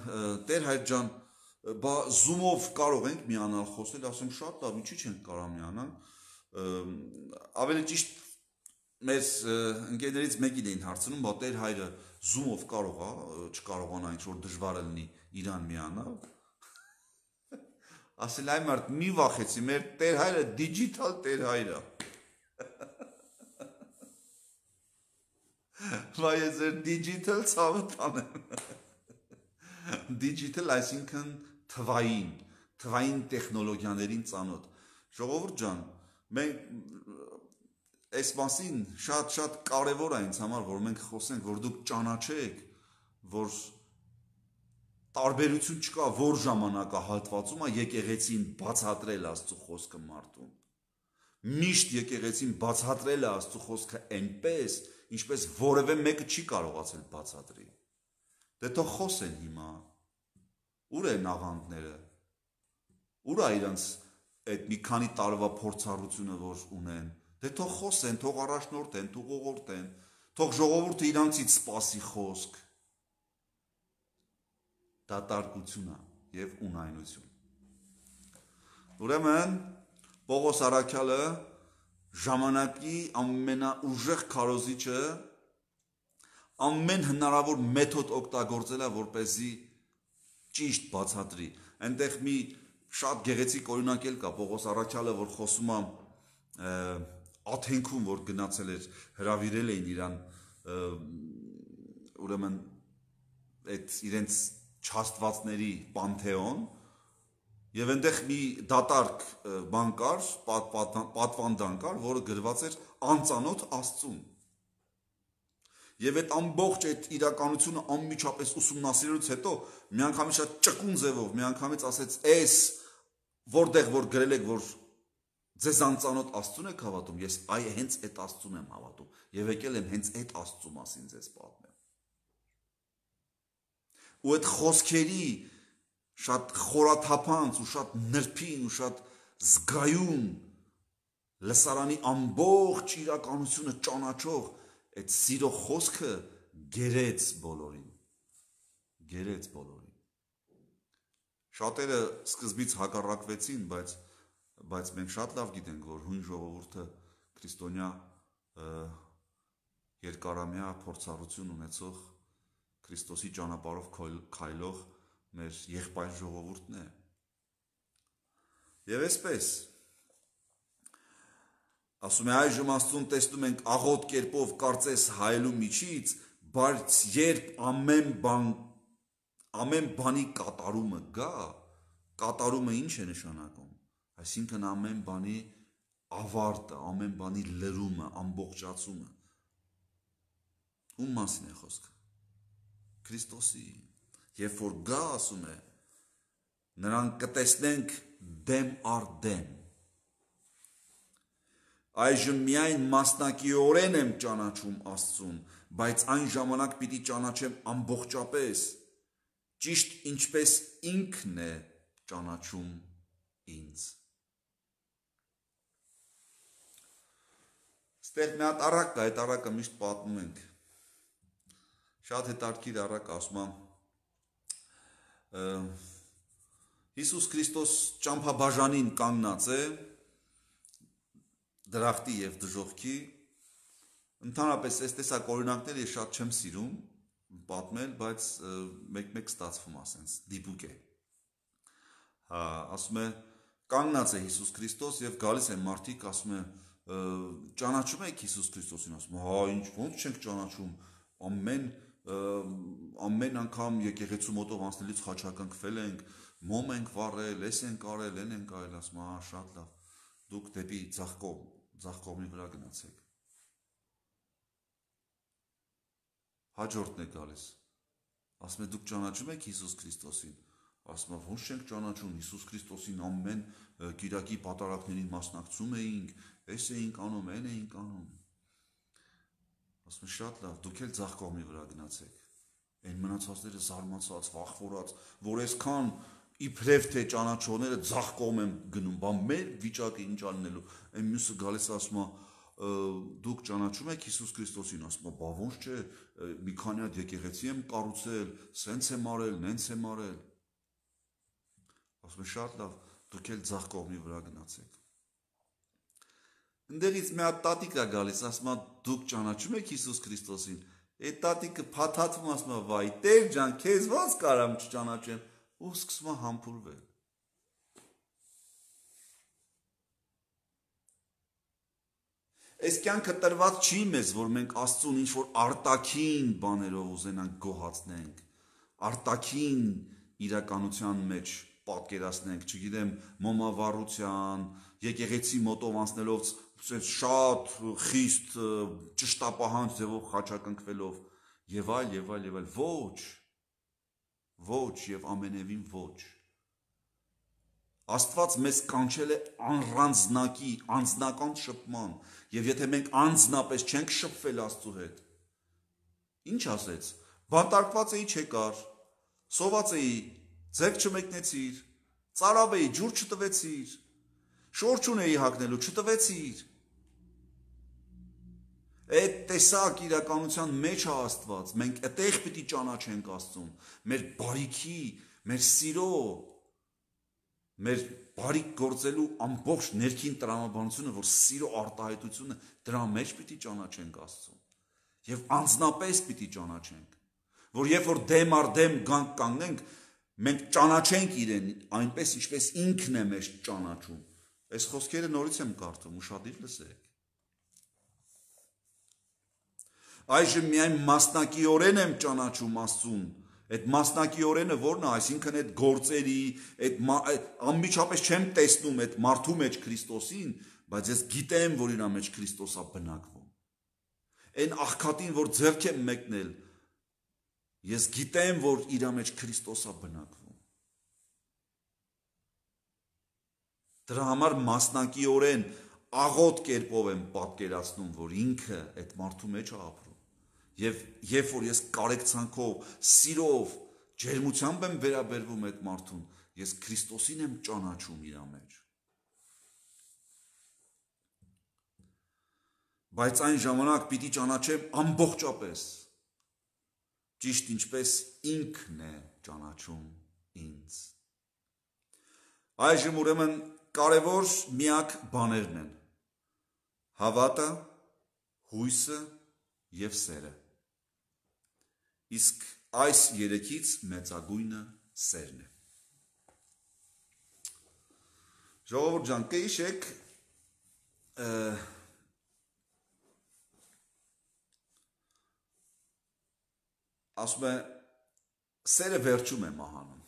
Տեր հայտ ջան, բա Zoom-ով կարող ենք միանալ խոսել, ասում շատ լավ, ինչի՞ չենք կարող միանալ։ Ավելի ճիշտ մեզ ընկերներից մեկին էին հարցնում, բա Տեր հայրը Zoom-ով կարող է, չկարողանա ինչ որ դժվար լինի Իրան միանալ։ Ասել այ մարդ մի վախեցի, մեր Տեր հայրը դիջիտալ Տեր հայր է։ Վայ ձեր digital ցավը տանեմ։ Digital, այսինքն թվային, թվային տեխնոլոգիաներին ծանոթ։ Ժողովուրդ ջան, մենք այս մասին շատ-շատ կարևոր է ինձ համար, որ մենք խոսենք, որ դուք ճանաչեք, որ տարբերություն չկա որ ժամանակահատվածում է եկեղեցին բացատրել Աստծո խոսքը մարդուն։ Միշտ եկեղեցին բացատրել է Աստծո խոսքը այնպես, ինչպես որևէ մեկը չի կարողացել բացատրի։ Դե թող խոսեն հիմա։ Ուր են աղանդները։ Ուր է իրանց այդ մի քանի տարվա փորձառությունը, որ ունեն։ Դե թող խոսեն, թող առաջնորդեն, թող ողորտեն, թող ժողովուրդը իրանցից սպասի խոսք։ Դատարկությունա եւ ունայնություն։ Ուրեմն Պողոս Արաքյալը ժամանակի ամենաուժեղ քարոզիչը ամեն հնարավոր մեթոդ օգտագործելա որպեսզի ճիշտ բացատրի այնտեղ մի շատ գեղեցիկ օրինակ էլ կա Պողոս Արաքյալը որ խոսում է Աթենքում որ գնացել էր հravirել էին իրան ուրեմն այդ իրենց չհաստվածների պանթեոն Եվ այնտեղ մի դատարկ բան կար, պատվանդան կար, որը գրված էր անծանոթ Աստծուն։ Եվ այդ ամբողջ այդ իրականությունը անմիջապես ուսումնասիրելուց հետո միանգամից շատ ճկուն ձևով միանգամից ասեց. «Էս որտեղ որ գրել եք, որ ձեզ անծանոթ Աստծուն եք հավատում, ես այ հենց այդ Աստծուն եմ հավատում եւ եկել եմ հենց այդ Աստծու մասին ձեզ պատմեմ»։ Ու այդ խոսքերի շատ խորաթափանց ու շատ նրբին ու շատ զգայուն լսարանի ամբողջ իրականությունը ճանաչող այդ սիրո խոսքը գերեց բոլորին գերեց բոլորին շատերը սկզբից հակառակվեցին բայց բայց մենք շատ լավ գիտենք որ հույն ժողովուրդը քրիստոնյա երկարամյա փորձառություն ունեցող Քրիստոսի ճանապարհով քայլող քայլ, մեր եղբայր ժողովուրդն է։ Եվ այսպես ասում է այժմ Աստծուն տեսնում ենք աղոտ կերպով կարծես հայելու միջից, բայց երբ ամեն բան ամեն բանի կատարումը գա, կատարումը ինչ է նշանակում։ Այսինքն ամեն բանի ավարտը, ամեն բանի լրումը, ամբողջացումը։ Ում մասին է խոսքը։ Քրիստոսի Երբ որ գա ասում է, նրան կտեսնենք դեմ առ դեմ։ Այժմ միայն մասնակիորեն եմ ճանաչում Աստծուն, բայց այն ժամանակ պիտի ճանաչեմ ամբողջապես, ճիշտ ինչպես ինքն է ճանաչում ինձ։ Ստեղ մի հատ առակ կա, այդ առակը միշտ պատմում ենք։ Շատ հետարքիր առակ ասում եմ Հիսուս Քրիստոս ճամփաբաժանին կանգնած է դրախտի եւ դժողքի ընդհանրապես այս տեսակ օրինակները ես շատ չեմ սիրում պատմել, բայց մեկ-մեկ ստացվում է ասենց դիպուկ է։ Հա, ասում է կանգնած է Հիսուս Քրիստոս եւ գալիս են մարդիկ, ասում է ճանաչում եք Հիսուս Քրիստոսին, ասում հա, ինչ ոնց չենք ճանաչում, ամեն ամ ամեն անգամ եկեղեցու մոտով անցնելից խաչակնքվել ենք, մոմ ենք վառել, էս ենք արել, են ենք արել, ասում ահա շատ լավ։ Դուք դեպի ցախկոմ, ցախկոմի վրա գնացեք։ Հաջորդն է գալիս։ Ասում է դուք ճանաչում եք Հիսուս Քրիստոսին։ Ասում է ո՞նց չենք ճանաչում Հիսուս Քրիստոսին ամեն գիրակի պատարակներին մասնակցում էինք, էս էինք անում, այն էինք անում ասում եմ շատ լավ, դուք էլ ցախ կողմի վրա գնացեք։ Այն մնացածները զարմացած, վախվորած, որ այսքան իբրև թե ճանաչողները ցախ կողմ են գնում, բա մեր վիճակը ինչ անելու։ Այն մյուսը գալիս ասում է դուք ճանաչում եք Հիսուս Քրիստոսին, ասում է բա ոնց չէ, մի քանի հատ եկեղեցի եմ կառուցել, սենց եմ արել, նենց եմ արել։ Ասում է շատ լավ, դուք էլ ցախ կողմի վրա գնացեք։ Ընդերից մի հատ տատիկ է գալիս, ասում է դուք ճանաչում եք Հիսուս Քրիստոսին։ Այդ տատիկը փաթաթվում ասում է՝ «Վայ Տեր ջան, քեզ ո՞նց կարամ չճանաչեմ»։ Ու սկսում է համբուրվել։ Այս կյանքը տրված չի մեզ, որ մենք Աստծուն ինչ որ արտաքին բաներով ուզենանք գոհացնենք, արտաքին իրականության մեջ պատկերացնենք, չգիտեմ, մոմավառության, եկեղեցի մոտով անցնելով այսպես շատ խիստ ճշտապահանջ ձևով խաչակնկվելով եւ այլ եւ այլ եւ այլ ոչ ոչ եւ ամենևին ոչ Աստված մեզ կանչել է անրանձնակի, անznական շփման, եւ եթե մենք անznապես չենք շփվել Աստծո հետ, ինչ ասեց։ Բանտարկված էի չեկար, սոված էի, ձեկ չմեկնեցիր, ծարավ էի, ջուր չտվեցիր, շորջ ունեի հագնելու, չտվեցիր, Այդ տեսակ իրականության մեջ է Աստված։ Մենք այդտեղ պիտի ճանաչենք Աստծուն։ Մեր բարիքի, մեր սիրո, մեր բարի գործելու ամբողջ ներքին տրամաբանությունը, որ սիրո արտահայտությունը դրա մեջ պիտի ճանաչենք Աստծուն։ Եվ անznապես պիտի ճանաչենք, որ երբ որ դեմ առ դեմ գանք կանգնենք, մենք ճանաչենք իրեն այնպես ինչպես ինքն է մեզ ճանաչում։ Այս խոսքերը նորից եմ կարդում, ուշադիր լսեք։ այժմ միայն մասնակիորեն եմ ճանաչում Աստծուն։ Այդ մասնակիորենը ո՞րն է, այսինքն այդ գործերի, այդ անմիջապես չեմ տեսնում այդ մարդու մեջ Քրիստոսին, բայց ես գիտեմ, որ իրա մեջ Քրիստոսա բնակվում։ Այն աղքատին, որ ձեռք եմ մեկնել, ես գիտեմ, որ իրա մեջ Քրիստոսա բնակվում։ Դրա համար մասնակիորեն աղոտ կերպով եմ պատկերացնում, որ ինքը այդ մարդու մեջ է ապրում։ Եվ երբ որ ես կարեկցանքով, սիրով, ջերմությամբ եմ վերաբերվում այդ մարդուն, ես Քրիստոսին եմ ճանաչում իր մեջ։ Բայց այն ժամանակ պիտի ճանաչեմ ամբողջապես ճիշտ ինչպես ինքն է ճանաչում ինձ։ Այժմ ուրեմն կարևոր միակ բաներն են. հավատը, հույսը եւ սերը։ Իսկ այս երեքից մեծագույնը սերն է։ Ժողովուրդ ջան, կհիշեք ասում է սերը վերջում է մահանում։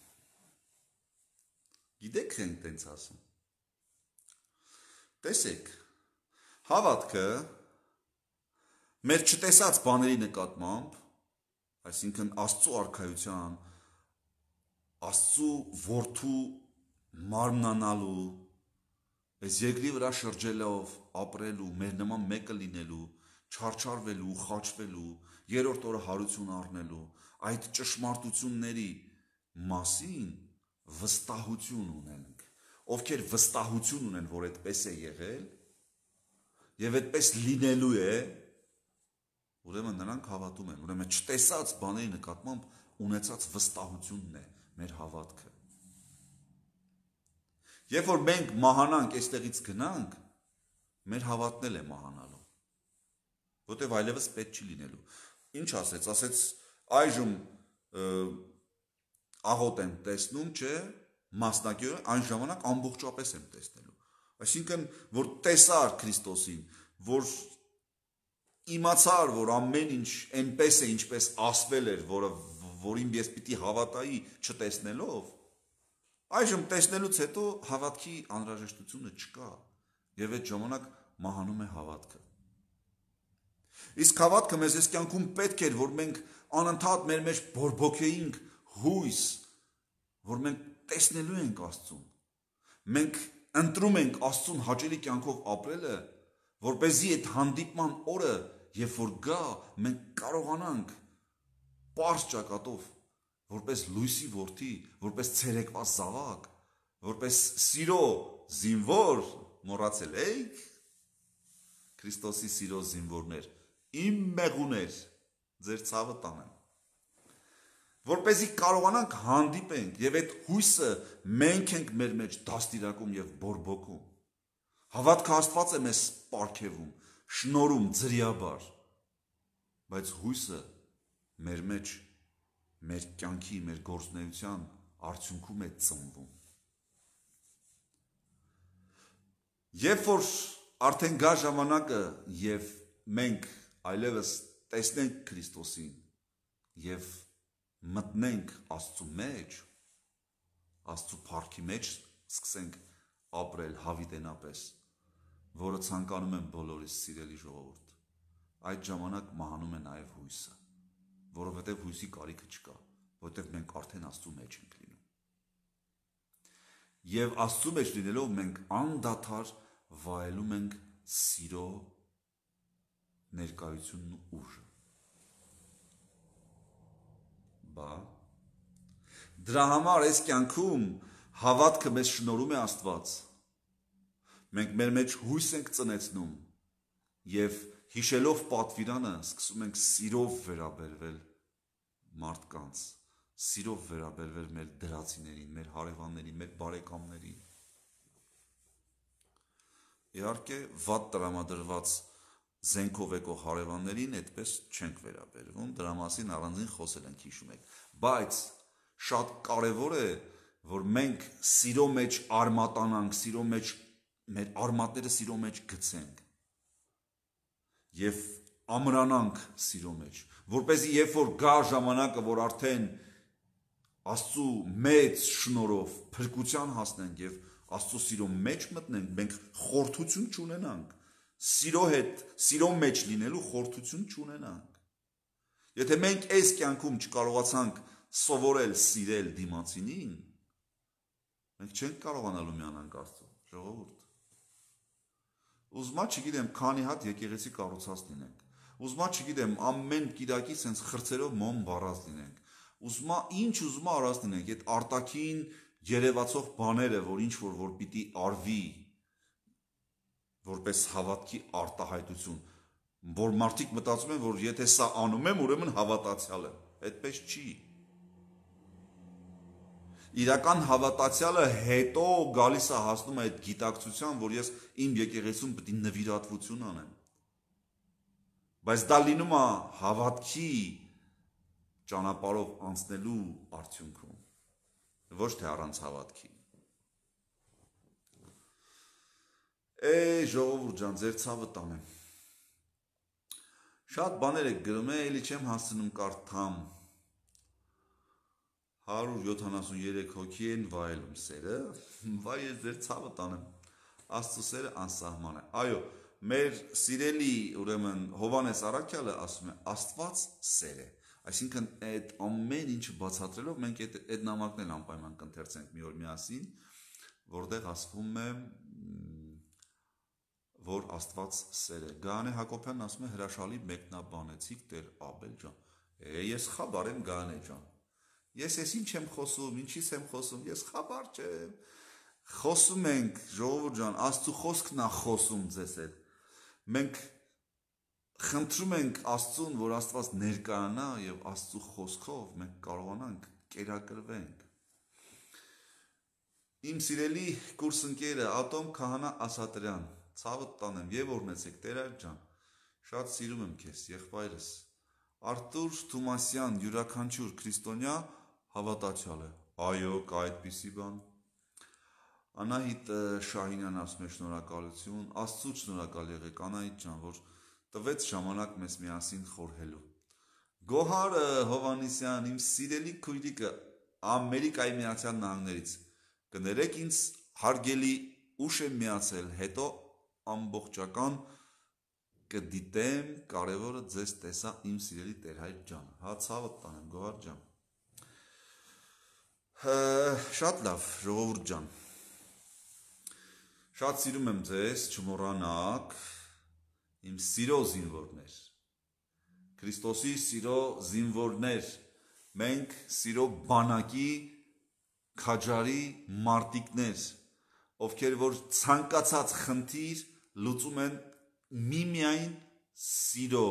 Գիտեք են տենց ասում։ Տեսեք, հավատքը մեր չտեսած բաների նկատմամբ այսինքն Աստծո արքայության Աստծո որդու մարմնանալու այս երկրի վրա շրջելով ապրելու մեր նման մեկը լինելու չարչարվելու խաչվելու երրորդ օրը հարություն առնելու այդ ճշմարտությունների մասին վստահություն ունենք ովքեր վստահություն ունեն որ այդպես է եղել եւ այդպես լինելու է Ուրեմն նրանք հավատում են, ուրեմն չտեսած բաների նկատմամբ ունեցած վստահությունն է մեր հավատքը։ Երբ որ մենք մահանանք, այստեղից գնանք, մեր հավատնել է մահանալու։ Որտեվ այլևս պետք չի լինելու։ Ինչ ասեց, ասեց այժմ աղոտ եմ տեսնում, չէ, մասնակիորեն այն ժամանակ ամբողջապես եմ տեսնելու։ Այսինքն, որ տեսար Քրիստոսին, որ իմացար, որ ամեն ինչ այնպես է, ինչպես ասվել էր, որը որին ես պիտի հավատայի չտեսնելով, այժմ տեսնելուց հետո հավատքի անհրաժեշտությունը չկա։ Եվ այդ ժամանակ մահանում է հավատքը։ Իսկ հավատքը մեզ այս կյանքում պետք էր, որ մենք անընդհատ մեր մեջ բորբոքեինք հույս, որ մենք տեսնելու ենք Աստծուն։ Մենք ընտրում ենք Աստծուն հաճելի կյանքով ապրելը, որ เป զի այդ հանդիպման օրը, երբ որ գա, մենք կարողանանք པարզ ճակատով, որպես լույսի ворթի, որպես ցերեկված զավակ, որպես սիրո զինվոր մոռացել էիք Քրիստոսի սիրո զինվորներ, իմ մեղուներ, ձեր ցավը տանեմ։ Որպեսզի կարողանանք հանդիպենք եւ այդ հույսը մենք ենք մեր մեջ դաստիարակում եւ բորբոքում։ Հավատքը Աստված է մեզ պարգևում, շնորում ծրիաբար։ Բայց հույսը մեր մեջ, մեր կյանքի, մեր գործնեության արդյունքում է ծնվում։ Երբ որ արդեն գա ժամանակը եւ մենք այլևս տեսնենք Քրիստոսին եւ մտնենք Աստծո մեջ, Աստծո փառքի մեջ, սկսենք ապրել հավիտենապես որը ցանկանում են բոլորիս սիրելի ժողովուրդ։ Այդ ժամանակ մահանում է նաև հույսը, որովհետև հույսի կարիքը չկա, որտեղ մենք արդեն Աստծո մեջ ենք լինում։ Եվ Աստծո մեջ լինելով մենք անդադար վայելում ենք սիրո ներկայությունն ու ուժը։ Բա դրա համար այս կյանքում հավատքը մեզ շնորհում է Աստված Մենք մեր մեջ հույս ենք ծնեցնում եւ հիշելով պատվիրանը սկսում ենք սիրով վերաբերվել մարդկանց, սիրով վերաբերվել մեր դրացիներին, մեր հարևաններին, մեր բարեկամներին։ Իհարկե, վատ տրամադրված զենքով եկող հարևաններին այդպես չենք վերաբերվում, դրա մասին առանձին խոսել ենք, հիշում եք։ Բայց շատ կարևոր է, որ մենք սիրո մեջ արմատանանք, սիրո մեջ մեր արմատները սիրո մեջ գցենք եւ ամրանանք սիրո մեջ որ เป զի երբ որ գա ժամանակը որ արդեն Աստծո մեծ շնորով փրկության հասնենք եւ Աստծո սիրո մեջ մտնենք, մենք խորթություն չունենանք։ Սիրո հետ, սիրո մեջ լինելու խորթություն չունենանք։ Եթե մենք այս կյանքում չկարողացանք սովորել սիրել դիմացինին, մենք չենք կարողանալու միանանք Աստծո ժողովուրդ ուզմա չգիտեմ քանի հատ եկեղեցի կառուցած լինենք ուզմա չգիտեմ ամեն գիրակի sense խրցերով մոմ բառած լինենք ուզմա ինչ ուզմա արած լինենք այդ արտակին երևացող բաները որ ինչ որ որ պիտի արվի որպես հավատքի արտահայտություն որ մարդիկ մտածում են որ եթե սա անում եմ ուրեմն հավատացյալ եմ այդպես չի իրական հավատացյալը հետո գալիս է հասնում այդ գիտակցության, որ ես իմ եկեղեցում պետք է նվիրատվություն անեմ։ Բայց դա լինում է հավատքի ճանապարհով անցնելու արդյունքում, ոչ թե առանց հավատքի։ Է ժողովուրդ ջան, ձեր ցավը տանեմ։ Շատ բաներ եք գրում, էլի չեմ հասնում կարդամ 173 հոգի են վայելում սերը, վայ ես ձեր ցավը տանեմ։ Աստծո սերը անսահման է։ Այո, մեր սիրելի ուրեմն Հովանես Արաքյալը ասում է Աստված սեր է։ Այսինքն այդ ամեն ինչը բացատրելով մենք այդ այդ նամակն էլ անպայման կընթերցենք մի օր միասին, որտեղ ասվում է որ Աստված սեր է։ Գանե Հակոբյանն ասում է հրաշալի մեկնաբանեցիք Տեր Աբել ջան։ Ես խաբար եմ Գանե ջան Ես այսին չեմ խոսում, ինչի՞ս եմ խոսում, ես խաբար չեմ։ Խոսում ենք, ժողովուրդ ջան, Աստծո խոսքն է խոսում ձեզ հետ։ Մենք խնդրում ենք Աստծուն, որ Աստված ներկայանա եւ Աստծո խոսքով մենք կարողանանք կերակրվենք։ Իմ սիրելի կուրսընկերը Ատոմ Քահանա Ասատրյան, ցավը տանեմ, եւ օրնեցեք Տերար ջան։ Շատ սիրում եմ քեզ, եղբայրս։ Արտուր Թումասյան, յուրաքանչյուր քրիստոնյա հավատացյալ է։ Այո, կա այդպիսի բան։ Անահիտ Շահինյան ասում է շնորհակալություն, Աստծո շնորհակալ եղեք Անահիտ ջան, որ տվեց ժամանակ մեզ միասին խորհելու։ Գոհար Հովանիսյան, իմ սիրելի քույրիկը Ամերիկայի Միացյալ Նահանգներից։ Կներեք ինձ հարգելի ուշ եմ միացել, հետո ամբողջական կդիտեմ, կարևորը ձեզ տեսա իմ սիրելի Տերհայր ջան։ Հա ցավը տանեմ, Գոհար ջան։ Շատ լավ, ժողովուրդ ջան։ Շատ սիրում եմ ձեզ, չմոռանաք իմ սիրո զինվորներ։ Քրիստոսի սիրո զինվորներ։ Մենք սիրո բանակի քաջարի մարտիկներ, ովքեր որ ցանկացած խնդիր լուծում են միմիայն սիրո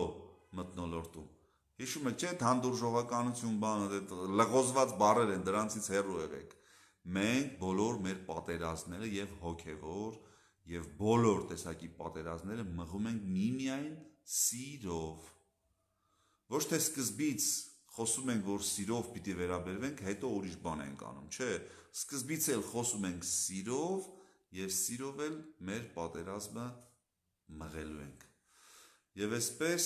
մտնոլորտում։ Հիշում եք, չէ՞, հանդուրժողականություն բանը, դե լղոզված բառեր են, դրանցից հեռու եղեք։ Մենք բոլոր մեր պատերազմները եւ հոգեվոր եւ բոլոր տեսակի պատերազմները մղում ենք միմիայն սիրով։ Ոչ թե սկզբից խոսում ենք, որ սիրով պիտի վերաբերվենք, հետո ուրիշ բան ենք անում, չէ։ Սկզբից էլ խոսում ենք սիրով եւ սիրով էլ մեր պատերազմը մղելու ենք։ Եվ այսպես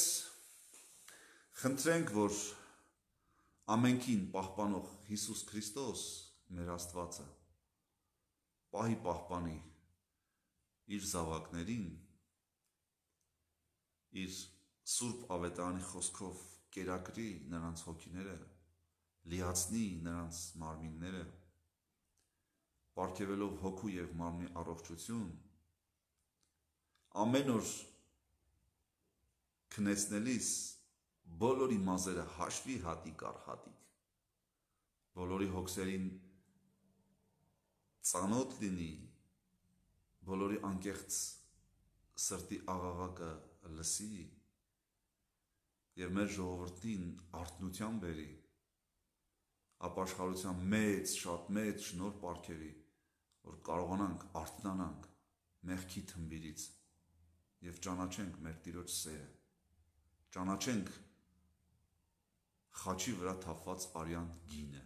Խնդրենք, որ ամենքին պահպանող Հիսուս Քրիստոս, մեր Աստվածը, պահի պահպանի իր զավակներին, իր Սուրբ Ավետարանի խոսքով կերակրի նրանց հոգիները, լիացնի նրանց մարմինները, ապարգևելով հոգու եւ մարմնի առողջություն, ամեն օր քնեցնելիս բոլորի մազերը հաշվի հատիկ առ հատիկ, բոլորի հոգսերին ծանոտ լինի, բոլորի անկեղծ սրտի աղաղակը լսի եւ մեր ժողովրդին արտնության բերի ապաշխարության մեծ, շատ մեծ շնոր պարգևի, որ կարողանանք արտնանանք մեղքի թմբիրից եւ ճանաչենք մեր Տիրոջ սերը։ ճանաչենք խաչի վրա թափված արյան գինը։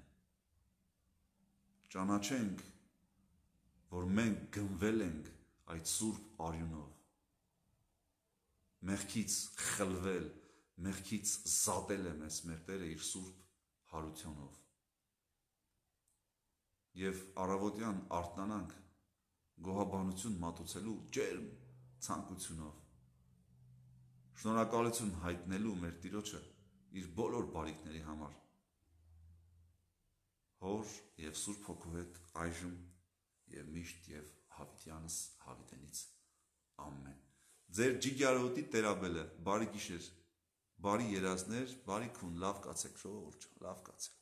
Ճանաչենք, որ մենք գնվել ենք այդ սուրբ արյունով։ Մեղքից խլվել, մեղքից զատել է մեզ մեր Տերը իր սուրբ հարությունով։ Եվ առավոտյան արտանանք գոհաբանություն մատուցելու ջերմ ցանկությունով շնորհակալություն հայտնելու մեր Տիրոջը իր բոլոր բարիքների համար։ Հոր եւ Սուրբ Հոգու հետ այժմ եւ միշտ եւ հավիտյանս հավիտենից ամեն։ Ձեր ջիգարոտի տերաբելը բարի գիշեր, բարի երազներ, բարի քուն, լավ կացեք ժողովուրդ, լավ կացեք։